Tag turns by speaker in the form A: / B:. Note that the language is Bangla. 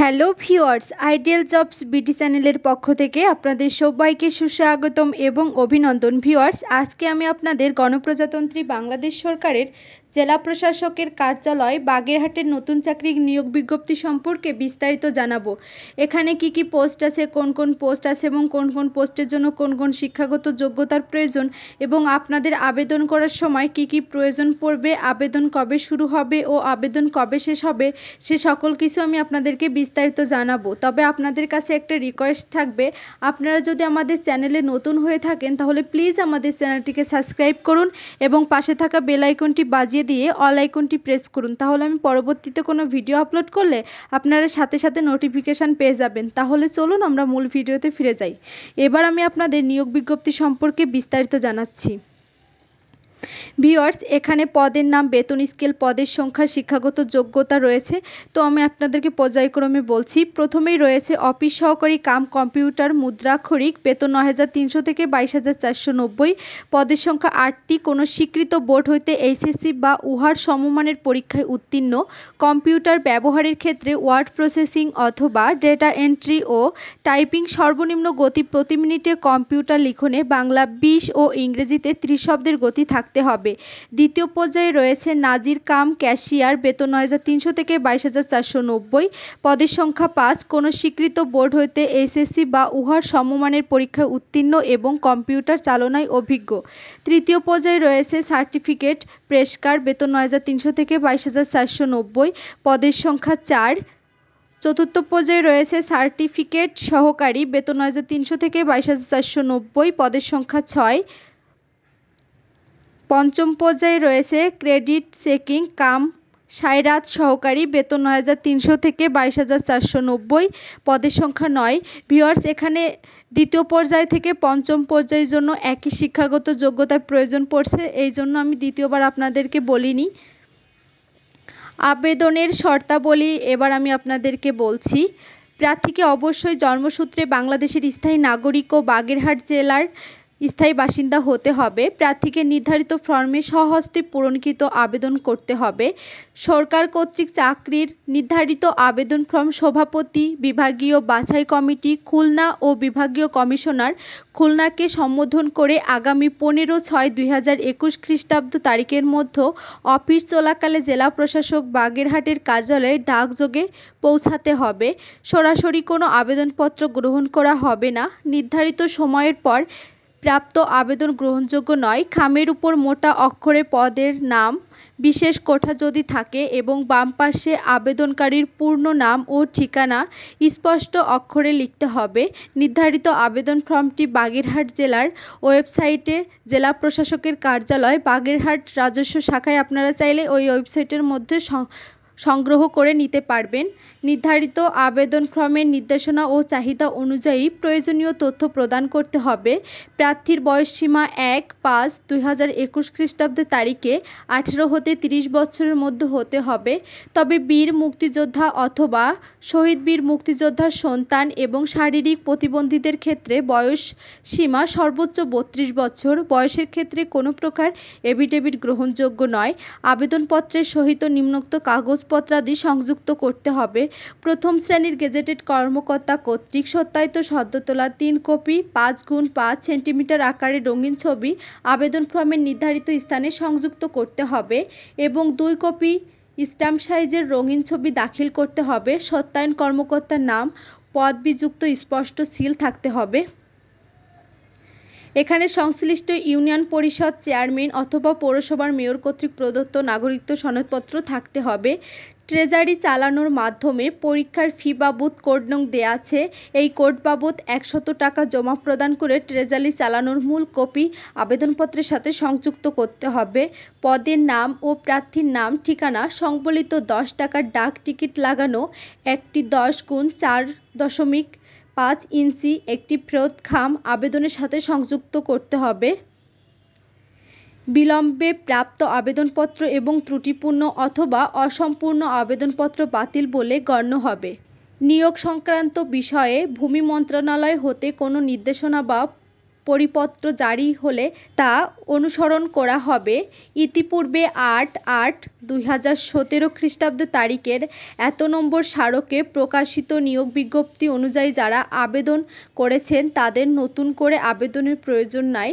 A: হ্যালো ভিওয়ার্স আইডিয়াল জবস বিটি চ্যানেলের পক্ষ থেকে আপনাদের সবাইকে সুস্বাগতম এবং অভিনন্দন ভিওয়ার্স আজকে আমি আপনাদের গণপ্রজাতন্ত্রী বাংলাদেশ সরকারের জেলা প্রশাসকের কার্যালয় বাগেরহাটের নতুন চাকরির নিয়োগ বিজ্ঞপ্তি সম্পর্কে বিস্তারিত জানাবো এখানে কি কি পোস্ট আছে কোন কোন পোস্ট আছে এবং কোন কোন পোস্টের জন্য কোন কোন শিক্ষাগত যোগ্যতার প্রয়োজন এবং আপনাদের আবেদন করার সময় কি কি প্রয়োজন পড়বে আবেদন কবে শুরু হবে ও আবেদন কবে শেষ হবে সে সকল কিছু আমি আপনাদেরকে বিস্তারিত জানাবো তবে আপনাদের কাছে একটা রিকোয়েস্ট থাকবে আপনারা যদি আমাদের চ্যানেলে নতুন হয়ে থাকেন তাহলে প্লিজ আমাদের চ্যানেলটিকে সাবস্ক্রাইব করুন এবং পাশে থাকা বেল আইকনটি বাজিয়ে দিয়ে অল আইকনটি প্রেস করুন তাহলে আমি পরবর্তীতে কোনো ভিডিও আপলোড করলে আপনারা সাথে সাথে নোটিফিকেশান পেয়ে যাবেন তাহলে চলুন আমরা মূল ভিডিওতে ফিরে যাই এবার আমি আপনাদের নিয়োগ বিজ্ঞপ্তি সম্পর্কে বিস্তারিত জানাচ্ছি ভিউয়ার্স এখানে পদের নাম বেতন স্কেল পদের সংখ্যা শিক্ষাগত যোগ্যতা রয়েছে তো আমি আপনাদেরকে পর্যায়ক্রমে বলছি প্রথমেই রয়েছে অফিস সহকারী কাম কম্পিউটার মুদ্রাক্ষরিক বেতন ন হাজার তিনশো থেকে বাইশ হাজার চারশো নব্বই পদের সংখ্যা আটটি কোনো স্বীকৃত বোর্ড হইতে এইচএসসি বা উহার সমমানের পরীক্ষায় উত্তীর্ণ কম্পিউটার ব্যবহারের ক্ষেত্রে ওয়ার্ড প্রসেসিং অথবা ডেটা এন্ট্রি ও টাইপিং সর্বনিম্ন গতি প্রতি মিনিটে কম্পিউটার লিখনে বাংলা বিশ ও ইংরেজিতে ত্রিশ শব্দের গতি থাকতে রাখতে হবে দ্বিতীয় পর্যায়ে রয়েছে নাজির কাম ক্যাশিয়ার বেতন নয় হাজার তিনশো থেকে বাইশ হাজার চারশো নব্বই পদের সংখ্যা পাঁচ কোনো স্বীকৃত বোর্ড হইতে এসএসসি বা উহার সমমানের পরীক্ষায় উত্তীর্ণ এবং কম্পিউটার চালনায় অভিজ্ঞ তৃতীয় পর্যায়ে রয়েছে সার্টিফিকেট প্রেসকার বেতন নয় হাজার তিনশো থেকে বাইশ হাজার চারশো নব্বই পদের সংখ্যা চার চতুর্থ পর্যায়ে রয়েছে সার্টিফিকেট সহকারী বেতন নয় হাজার তিনশো থেকে বাইশ হাজার চারশো নব্বই পদের সংখ্যা ছয় পঞ্চম পর্যায়ে রয়েছে ক্রেডিট চেকিং কাম সায়রাত সহকারী বেতন নয় হাজার তিনশো থেকে বাইশ হাজার চারশো নব্বই পদের সংখ্যা নয় ভিওয়ার্স এখানে দ্বিতীয় পর্যায় থেকে পঞ্চম পর্যায়ের জন্য একই শিক্ষাগত যোগ্যতার প্রয়োজন পড়ছে এই জন্য আমি দ্বিতীয়বার আপনাদেরকে বলিনি আবেদনের শর্তাবলী এবার আমি আপনাদেরকে বলছি প্রার্থীকে অবশ্যই জন্মসূত্রে বাংলাদেশের স্থায়ী নাগরিক ও বাগেরহাট জেলার স্থায়ী বাসিন্দা হতে হবে প্রার্থীকে নির্ধারিত ফর্মে স্বহস্তে পূরণকৃত আবেদন করতে হবে সরকার কর্তৃক চাকরির নির্ধারিত আবেদন ফর্ম সভাপতি বিভাগীয় বাছাই কমিটি খুলনা ও বিভাগীয় কমিশনার খুলনাকে সম্বোধন করে আগামী পনেরো ছয় দুই হাজার একুশ খ্রিস্টাব্দ তারিখের মধ্যে অফিস চলাকালে জেলা প্রশাসক বাগেরহাটের কার্যালয়ে ডাকযোগে পৌঁছাতে হবে সরাসরি কোনো আবেদনপত্র গ্রহণ করা হবে না নির্ধারিত সময়ের পর প্রাপ্ত আবেদন গ্রহণযোগ্য নয় খামের উপর মোটা অক্ষরে পদের নাম বিশেষ কোঠা যদি থাকে এবং বাম পাশে আবেদনকারীর পূর্ণ নাম ও ঠিকানা স্পষ্ট অক্ষরে লিখতে হবে নির্ধারিত আবেদন ফর্মটি বাগেরহাট জেলার ওয়েবসাইটে জেলা প্রশাসকের কার্যালয় বাগেরহাট রাজস্ব শাখায় আপনারা চাইলে ওই ওয়েবসাইটের মধ্যে সংগ্রহ করে নিতে পারবেন নির্ধারিত আবেদনক্রমের নির্দেশনা ও চাহিদা অনুযায়ী প্রয়োজনীয় তথ্য প্রদান করতে হবে প্রার্থীর বয়সসীমা এক পাঁচ দুই হাজার একুশ খ্রিস্টাব্দ তারিখে আঠেরো হতে তিরিশ বছরের মধ্যে হতে হবে তবে বীর মুক্তিযোদ্ধা অথবা শহীদ বীর মুক্তিযোদ্ধার সন্তান এবং শারীরিক প্রতিবন্ধীদের ক্ষেত্রে বয়স সীমা সর্বোচ্চ বত্রিশ বছর বয়সের ক্ষেত্রে কোনো প্রকার এভিডেভিট গ্রহণযোগ্য নয় আবেদনপত্রের সহিত নিম্নোক্ত কাগজ কাগজপত্রাদি সংযুক্ত করতে হবে প্রথম শ্রেণীর গেজেটেড কর্মকর্তা কর্তৃক সত্যায়িত সদ্য তোলা তিন কপি পাঁচ গুণ পাঁচ সেন্টিমিটার আকারে রঙিন ছবি আবেদন ফর্মের নির্ধারিত স্থানে সংযুক্ত করতে হবে এবং দুই কপি স্ট্যাম্প সাইজের রঙিন ছবি দাখিল করতে হবে সত্যায়ন কর্মকর্তার নাম পদবিযুক্ত স্পষ্ট সিল থাকতে হবে এখানে সংশ্লিষ্ট ইউনিয়ন পরিষদ চেয়ারম্যান অথবা পৌরসভার মেয়র কর্তৃক প্রদত্ত নাগরিকত্ব সনদপত্র থাকতে হবে ট্রেজারি চালানোর মাধ্যমে পরীক্ষার ফি বাবদ কোড নং দেয়া আছে এই কোড বাবদ একশত টাকা জমা প্রদান করে ট্রেজারি চালানোর মূল কপি আবেদনপত্রের সাথে সংযুক্ত করতে হবে পদের নাম ও প্রার্থীর নাম ঠিকানা সংবলিত দশ টাকার ডাক টিকিট লাগানো একটি দশ গুণ চার দশমিক পাঁচ ইঞ্চি একটি ফেরত খাম আবেদনের সাথে সংযুক্ত করতে হবে বিলম্বে প্রাপ্ত আবেদনপত্র এবং ত্রুটিপূর্ণ অথবা অসম্পূর্ণ আবেদনপত্র বাতিল বলে গণ্য হবে নিয়োগ সংক্রান্ত বিষয়ে ভূমি মন্ত্রণালয় হতে কোনো নির্দেশনা বা পরিপত্র জারি হলে তা অনুসরণ করা হবে ইতিপূর্বে আট আট দুই হাজার সতেরো খ্রিস্টাব্দ তারিখের এত নম্বর স্মারকে প্রকাশিত নিয়োগ বিজ্ঞপ্তি অনুযায়ী যারা আবেদন করেছেন তাদের নতুন করে আবেদনের প্রয়োজন নাই